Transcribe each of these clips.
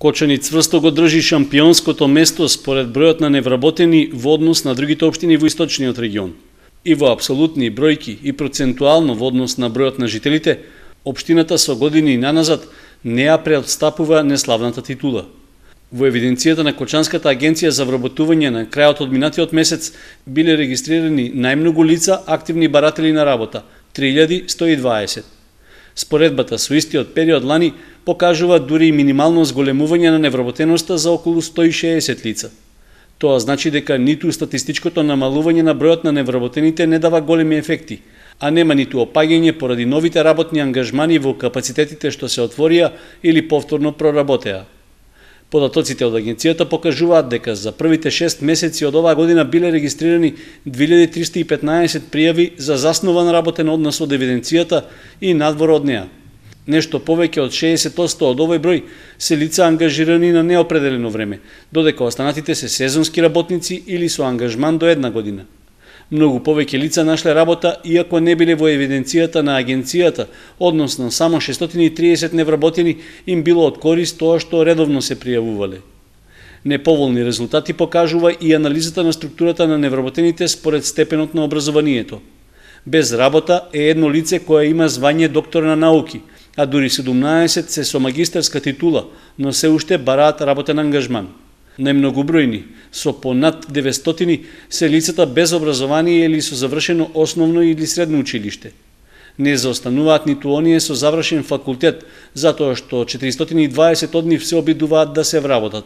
Кочани цврсто го држи шампионското место според бројот на невработени во однос на другите општини во источниот регион. И во абсолютни бројки и процентуално во однос на бројот на жителите, општината со години наназад не ја преотстапува неславната титула. Во евиденцијата на Кочанската агенција за вработување на крајот од минатиот месец биле регистрирани најмногу лица активни баратели на работа 3120. Споредбата со истиот период лани покажува дури и минимално зголемување на невработеноста за околу 160 лица. Тоа значи дека ниту статистичкото намалување на бројот на невработените не дава големи ефекти, а нема ниту опаѓање поради новите работни ангажмани во капацитетите што се отворија или повторно проработеа. Податоците од агенцијата покажуваат дека за првите 6 месеци од оваа година биле регистрирани 2315 пријави за заснован работен однос од евиденцијата и надвор од неа. Нешто повеќе од 60% од овој број се лица ангажирани на неопределено време, додека останатите се сезонски работници или со ангажман до една година. Многу повеќе лица нашле работа, иако не биле во евиденцијата на агенцијата, односно само 630 невработени им било од корист тоа што редовно се пријавувале. Неповолни резултати покажува и анализата на структурата на невработените според степенот на образованието. Без работа е едно лице кое има звање доктор на науки, а дури 17 се со магистерска титула, но се уште бараат работен ангажман најмногобројни, со понад 900 се лицата без образование или со завршено основно или средно училиште. Не заостануваат ниту оние со завршен факултет, затоа што 420 од нив се обидуваат да се вработат.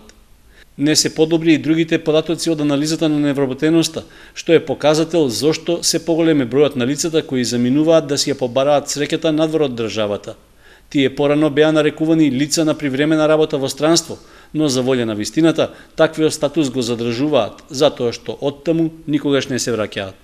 Не се подобри и другите податоци од анализата на невработеноста, што е показател зошто се поголеме бројот на лицата кои заминуваат да си ја побараат среќата надвор од државата. Тие порано беа нарекувани лица на привремена работа во странство – но за волја на вистината, таквиот статус го задржуваат, затоа што оттаму никогаш не се враќаат.